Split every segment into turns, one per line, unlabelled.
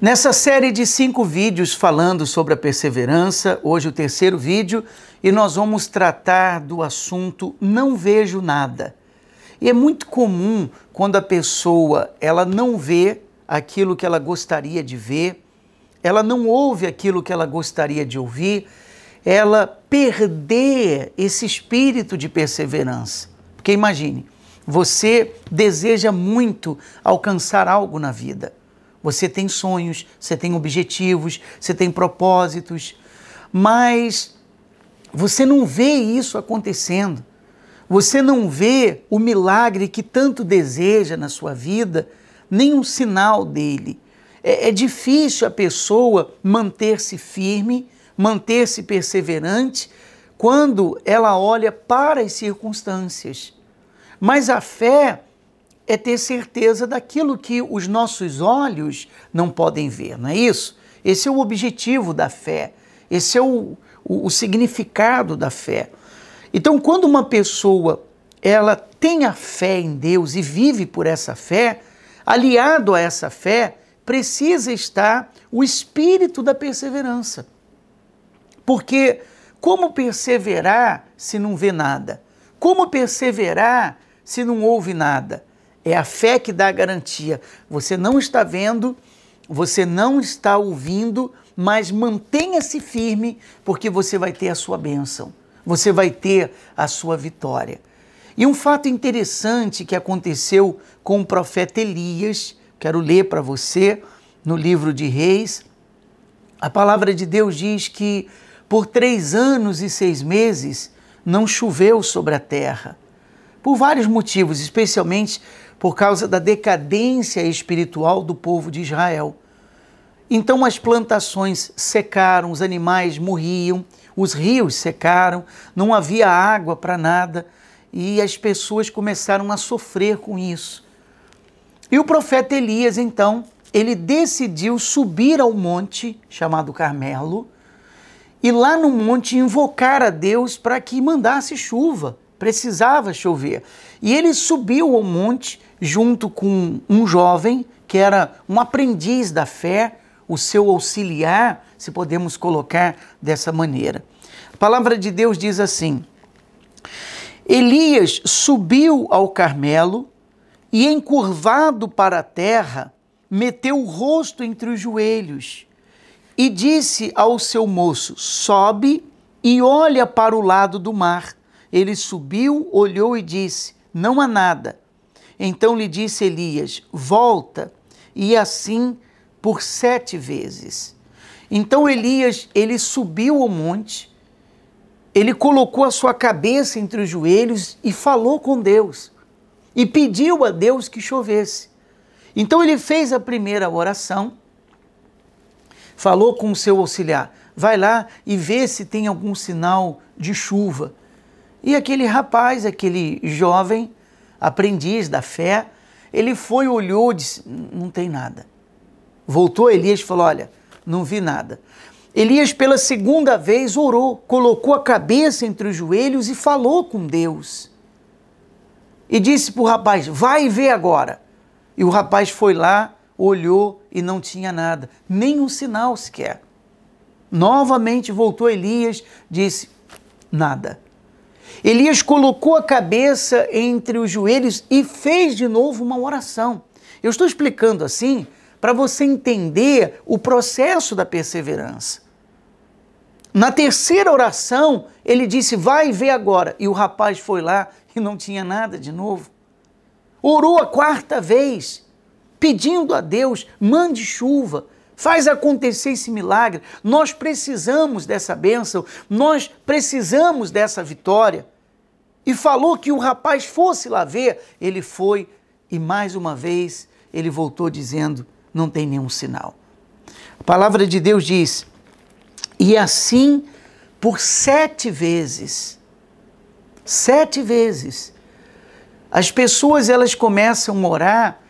Nessa série de cinco vídeos falando sobre a perseverança, hoje o terceiro vídeo, e nós vamos tratar do assunto não vejo nada. E é muito comum quando a pessoa ela não vê aquilo que ela gostaria de ver, ela não ouve aquilo que ela gostaria de ouvir, ela perder esse espírito de perseverança. Porque imagine, você deseja muito alcançar algo na vida você tem sonhos, você tem objetivos, você tem propósitos, mas você não vê isso acontecendo. Você não vê o milagre que tanto deseja na sua vida, nem um sinal dele. É, é difícil a pessoa manter-se firme, manter-se perseverante, quando ela olha para as circunstâncias. Mas a fé é ter certeza daquilo que os nossos olhos não podem ver, não é isso? Esse é o objetivo da fé, esse é o, o, o significado da fé. Então, quando uma pessoa ela tem a fé em Deus e vive por essa fé, aliado a essa fé, precisa estar o espírito da perseverança. Porque como perseverar se não vê nada? Como perseverar se não ouve nada? É a fé que dá a garantia. Você não está vendo, você não está ouvindo, mas mantenha-se firme, porque você vai ter a sua bênção, você vai ter a sua vitória. E um fato interessante que aconteceu com o profeta Elias, quero ler para você no livro de Reis. A palavra de Deus diz que por três anos e seis meses não choveu sobre a terra, por vários motivos, especialmente por causa da decadência espiritual do povo de Israel. Então as plantações secaram, os animais morriam, os rios secaram, não havia água para nada e as pessoas começaram a sofrer com isso. E o profeta Elias, então, ele decidiu subir ao monte chamado Carmelo e lá no monte invocar a Deus para que mandasse chuva. Precisava chover. E ele subiu ao monte junto com um jovem que era um aprendiz da fé, o seu auxiliar, se podemos colocar dessa maneira. A palavra de Deus diz assim: Elias subiu ao Carmelo e, encurvado para a terra, meteu o rosto entre os joelhos e disse ao seu moço: Sobe e olha para o lado do mar. Ele subiu, olhou e disse: Não há nada. Então lhe disse Elias: Volta, e assim por sete vezes. Então Elias, ele subiu o monte, ele colocou a sua cabeça entre os joelhos e falou com Deus. E pediu a Deus que chovesse. Então ele fez a primeira oração, falou com o seu auxiliar: vai lá e vê se tem algum sinal de chuva. E aquele rapaz, aquele jovem, aprendiz da fé, ele foi, olhou disse: Não tem nada. Voltou Elias e falou: Olha, não vi nada. Elias, pela segunda vez, orou, colocou a cabeça entre os joelhos e falou com Deus. E disse para o rapaz: Vai ver agora. E o rapaz foi lá, olhou e não tinha nada, nem um sinal sequer. Novamente voltou Elias, disse: Nada. Elias colocou a cabeça entre os joelhos e fez de novo uma oração. Eu estou explicando assim para você entender o processo da perseverança. Na terceira oração, ele disse: Vai ver agora. E o rapaz foi lá e não tinha nada de novo. Orou a quarta vez, pedindo a Deus: mande chuva, Faz acontecer esse milagre. Nós precisamos dessa bênção, nós precisamos dessa vitória. E falou que o rapaz fosse lá ver, ele foi e mais uma vez ele voltou dizendo: não tem nenhum sinal. A palavra de Deus diz: e assim por sete vezes, sete vezes, as pessoas elas começam a orar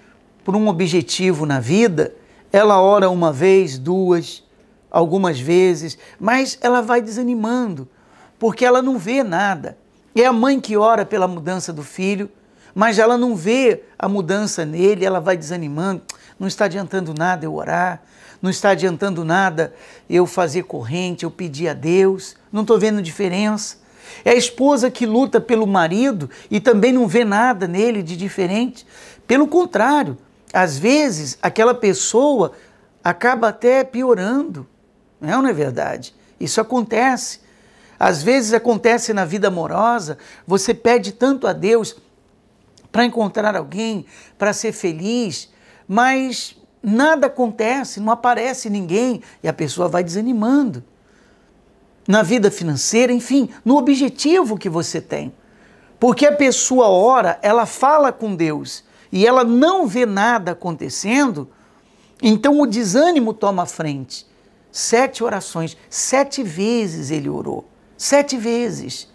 por um objetivo na vida ela ora uma vez, duas, algumas vezes, mas ela vai desanimando, porque ela não vê nada. É a mãe que ora pela mudança do filho, mas ela não vê a mudança nele, ela vai desanimando. Não está adiantando nada eu orar, não está adiantando nada eu fazer corrente, eu pedir a Deus, não estou vendo diferença. É a esposa que luta pelo marido e também não vê nada nele de diferente. Pelo contrário, às vezes, aquela pessoa acaba até piorando. Não é, não é verdade? Isso acontece. Às vezes acontece na vida amorosa, você pede tanto a Deus para encontrar alguém, para ser feliz, mas nada acontece, não aparece ninguém e a pessoa vai desanimando. Na vida financeira, enfim, no objetivo que você tem. Porque a pessoa ora, ela fala com Deus, e ela não vê nada acontecendo, então o desânimo toma frente. Sete orações, sete vezes ele orou. Sete vezes.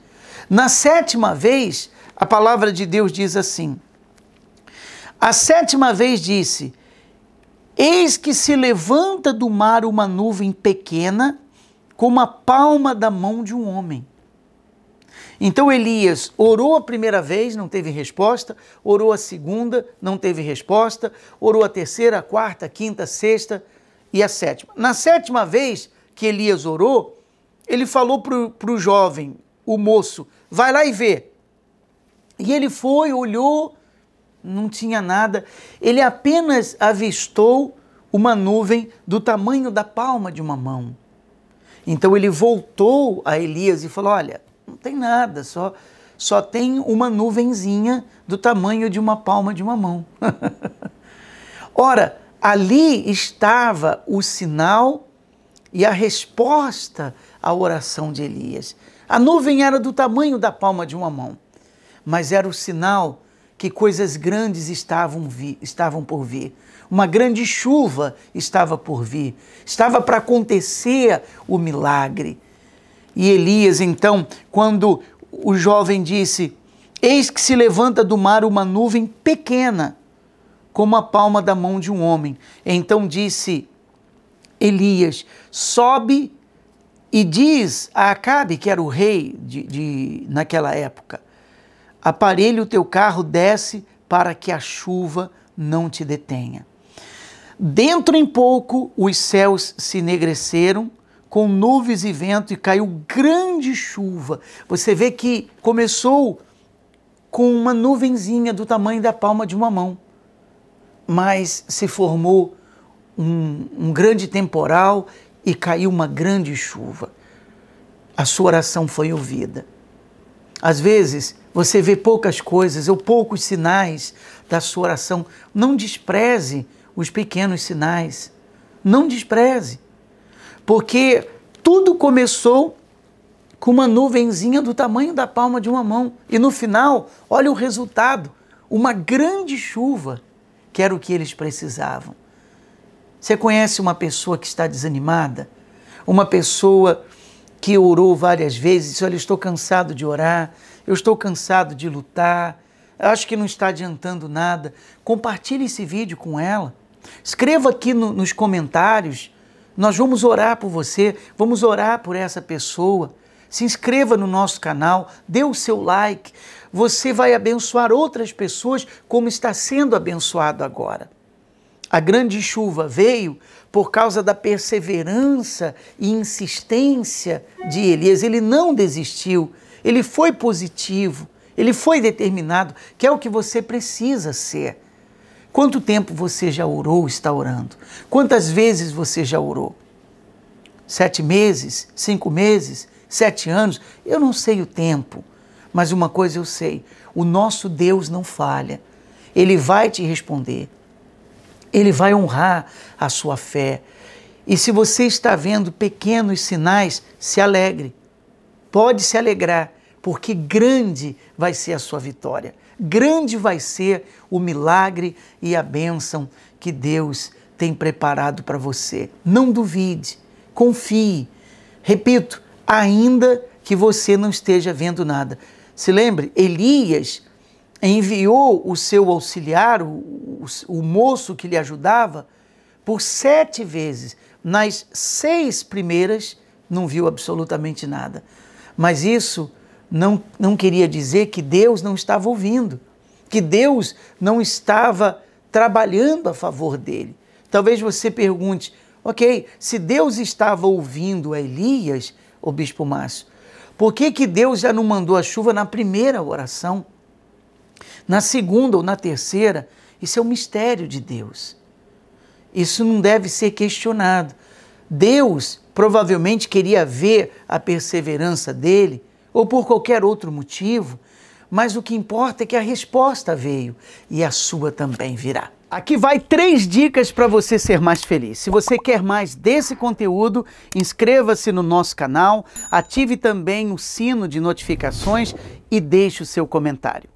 Na sétima vez, a palavra de Deus diz assim: A sétima vez disse: Eis que se levanta do mar uma nuvem pequena, como a palma da mão de um homem. Então Elias orou a primeira vez, não teve resposta, orou a segunda, não teve resposta, orou a terceira, a quarta, a quinta, a sexta e a sétima. Na sétima vez que Elias orou, ele falou para o jovem, o moço, vai lá e vê. E ele foi, olhou, não tinha nada, ele apenas avistou uma nuvem do tamanho da palma de uma mão. Então ele voltou a Elias e falou: Olha, não tem nada, só, só tem uma nuvenzinha do tamanho de uma palma de uma mão. Ora, ali estava o sinal e a resposta à oração de Elias. A nuvem era do tamanho da palma de uma mão, mas era o sinal que coisas grandes estavam, vi, estavam por vir. Uma grande chuva estava por vir. Estava para acontecer o milagre e Elias, então, quando o jovem disse: Eis que se levanta do mar uma nuvem pequena, como a palma da mão de um homem. Então disse Elias: Sobe e diz a Acabe, que era o rei de, de naquela época: Aparelhe o teu carro, desce para que a chuva não te detenha. Dentro em pouco os céus se enegreceram com nuvens e vento e caiu grande chuva. Você vê que começou com uma nuvenzinha do tamanho da palma de uma mão, mas se formou um, um grande temporal e caiu uma grande chuva. A sua oração foi ouvida. Às vezes você vê poucas coisas ou poucos sinais da sua oração. Não despreze os pequenos sinais. Não despreze. Porque tudo começou com uma nuvenzinha do tamanho da palma de uma mão. E no final, olha o resultado: uma grande chuva, que era o que eles precisavam. Você conhece uma pessoa que está desanimada? Uma pessoa que orou várias vezes, olha, estou cansado de orar, eu estou cansado de lutar, acho que não está adiantando nada. Compartilhe esse vídeo com ela. Escreva aqui no, nos comentários nós vamos orar por você, vamos orar por essa pessoa. Se inscreva no nosso canal, dê o seu like. Você vai abençoar outras pessoas como está sendo abençoado agora. A grande chuva veio por causa da perseverança e insistência de Elias. Ele não desistiu, ele foi positivo, ele foi determinado, que é o que você precisa ser. Quanto tempo você já orou, está orando? Quantas vezes você já orou? Sete meses? Cinco meses? Sete anos? Eu não sei o tempo, mas uma coisa eu sei: o nosso Deus não falha. Ele vai te responder. Ele vai honrar a sua fé. E se você está vendo pequenos sinais, se alegre. Pode se alegrar porque grande vai ser a sua vitória, grande vai ser o milagre e a bênção que Deus tem preparado para você. Não duvide, confie. Repito, ainda que você não esteja vendo nada. Se lembre, Elias enviou o seu auxiliar, o, o, o, moço que lhe ajudava, por sete vezes. Nas seis primeiras, não viu absolutamente nada. Mas isso não, não queria dizer que Deus não estava ouvindo, que Deus não estava trabalhando a favor dele. Talvez você pergunte, ok, se Deus estava ouvindo a Elias, o bispo Márcio, por que, que Deus já não mandou a chuva na primeira oração? Na segunda ou na terceira? Isso é um mistério de Deus. Isso não deve ser questionado. Deus provavelmente queria ver a perseverança dele ou por qualquer outro motivo, mas o que importa é que a resposta veio e a sua também virá. Aqui vai três dicas para você ser mais feliz. Se você quer mais desse conteúdo, inscreva-se no nosso canal, ative também o sino de notificações e deixe o seu comentário.